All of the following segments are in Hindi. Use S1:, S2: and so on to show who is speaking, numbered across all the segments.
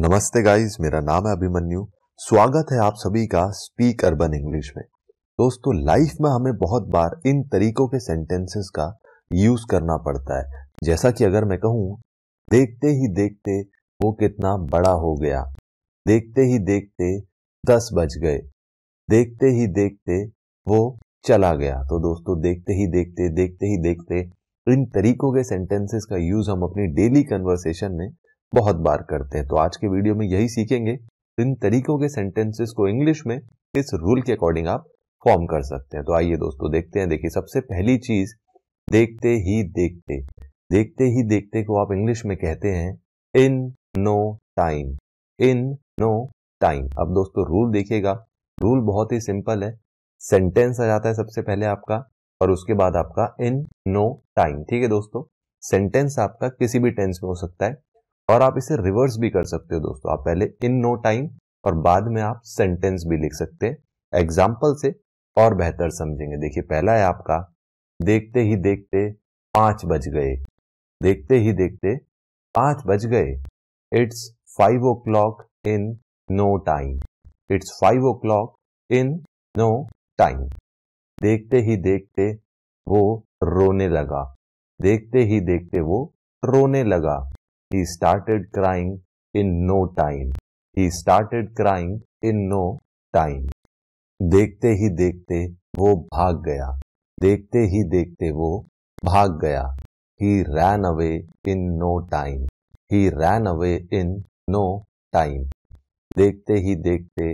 S1: नमस्ते गाइस मेरा नाम है अभिमन्यु स्वागत है आप सभी का स्पीक अर्बन इंग्लिश में दोस्तों लाइफ में हमें बहुत बार इन तरीकों के सेंटेंसेस का यूज करना पड़ता है जैसा कि अगर मैं कहूँ देखते ही देखते वो कितना बड़ा हो गया देखते ही देखते दस बज गए देखते ही देखते वो चला गया तो दोस्तों देखते ही देखते देखते ही देखते इन तरीकों के सेंटेंसेस का यूज हम अपनी डेली कन्वर्सेशन में बहुत बार करते हैं तो आज के वीडियो में यही सीखेंगे इन तरीकों के सेंटेंसेस को इंग्लिश में इस रूल के अकॉर्डिंग आप फॉर्म कर सकते हैं तो आइए दोस्तों देखते हैं देखिए सबसे पहली चीज देखते ही देखते देखते ही देखते को आप इंग्लिश में कहते हैं in no time in no time अब दोस्तों रूल देखिएगा रूल बहुत ही सिंपल है सेंटेंस आ जाता है सबसे पहले आपका और उसके बाद आपका इन नो टाइम ठीक है दोस्तों सेंटेंस आपका किसी भी टेंस में हो सकता है और आप इसे रिवर्स भी कर सकते हो दोस्तों आप पहले इन नो टाइम और बाद में आप सेंटेंस भी लिख सकते हैं एग्जाम्पल से और बेहतर समझेंगे देखिए पहला है आपका देखते ही देखते पांच बज गए देखते ही देखते पांच बज गए it's five o'clock in no time it's five o'clock in no time देखते ही देखते वो रोने लगा देखते ही देखते वो रोने लगा He started crying in no time. He started crying in no time. देखते ही देखते वो भाग गया देखते ही देखते वो भाग गया he ran away in no time he ran away in no time देखते ही देखते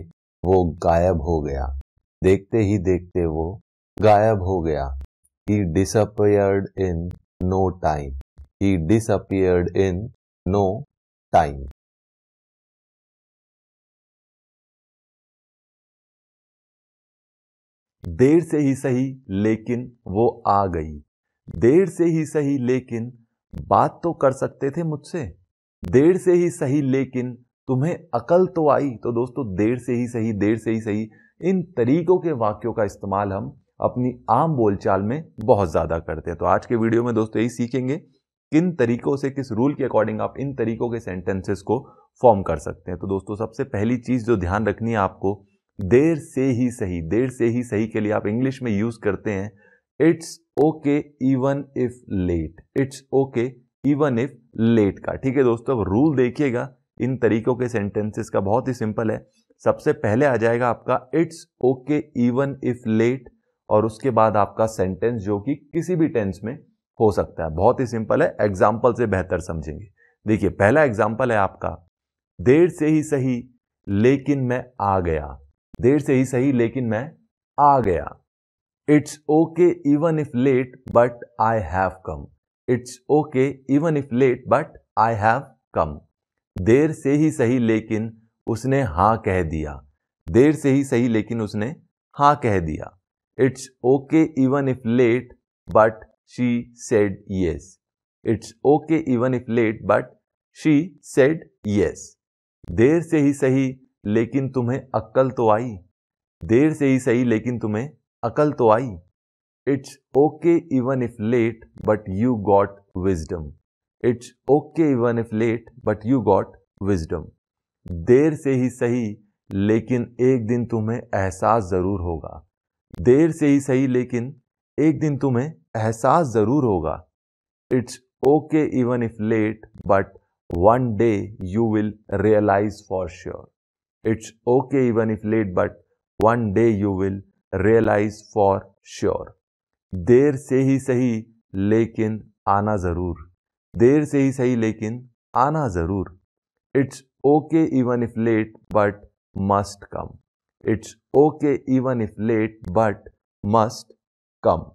S1: वो गायब हो गया देखते ही देखते वो गायब हो गया he disappeared in no time he disappeared in no time देर से ही सही लेकिन वो आ गई देर से ही सही लेकिन बात तो कर सकते थे मुझसे देर से ही सही लेकिन तुम्हें अकल तो आई तो दोस्तों देर से ही सही देर से ही सही इन तरीकों के वाक्यों का इस्तेमाल हम अपनी आम बोलचाल में बहुत ज़्यादा करते हैं तो आज के वीडियो में दोस्तों यही सीखेंगे किन तरीकों से किस रूल के अकॉर्डिंग आप इन तरीकों के सेंटेंसेस को फॉर्म कर सकते हैं तो दोस्तों सबसे पहली चीज़ जो ध्यान रखनी है आपको देर से ही सही देर से ही सही के लिए आप इंग्लिश में यूज़ करते हैं it's okay even if late it's okay even if late का ठीक है दोस्तों अब रूल देखिएगा इन तरीकों के सेंटेंसेस का बहुत ही सिंपल है सबसे पहले आ जाएगा आपका it's okay even if late और उसके बाद आपका सेंटेंस जो कि किसी भी टेंस में हो सकता है बहुत ही सिंपल है एग्जाम्पल से बेहतर समझेंगे देखिए पहला एग्जाम्पल है आपका देर से ही सही लेकिन मैं आ गया देर से ही सही लेकिन मैं आ गया it's okay even if late but I have come it's okay even if late but I have come देर से ही सही लेकिन उसने हाँ कह दिया देर से ही सही लेकिन उसने हाँ कह दिया it's okay even if late but She said yes. It's okay even if late, but she said yes. देर से ही सही लेकिन तुम्हें अक्ल तो आई देर से ही सही लेकिन तुम्हें अकल तो आई it's okay even if late but you got wisdom it's okay even if late but you got wisdom देर से ही सही लेकिन एक दिन तुम्हें एहसास ज़रूर होगा देर से ही सही लेकिन एक दिन तुम्हें एहसास ज़रूर होगा it's okay even if late but one day you will realise for sure it's okay even if late but one day you will realise for sure देर से ही सही लेकिन आना ज़रूर देर से ही सही लेकिन आना ज़रूर it's okay even if late but must come it's okay even if late but must come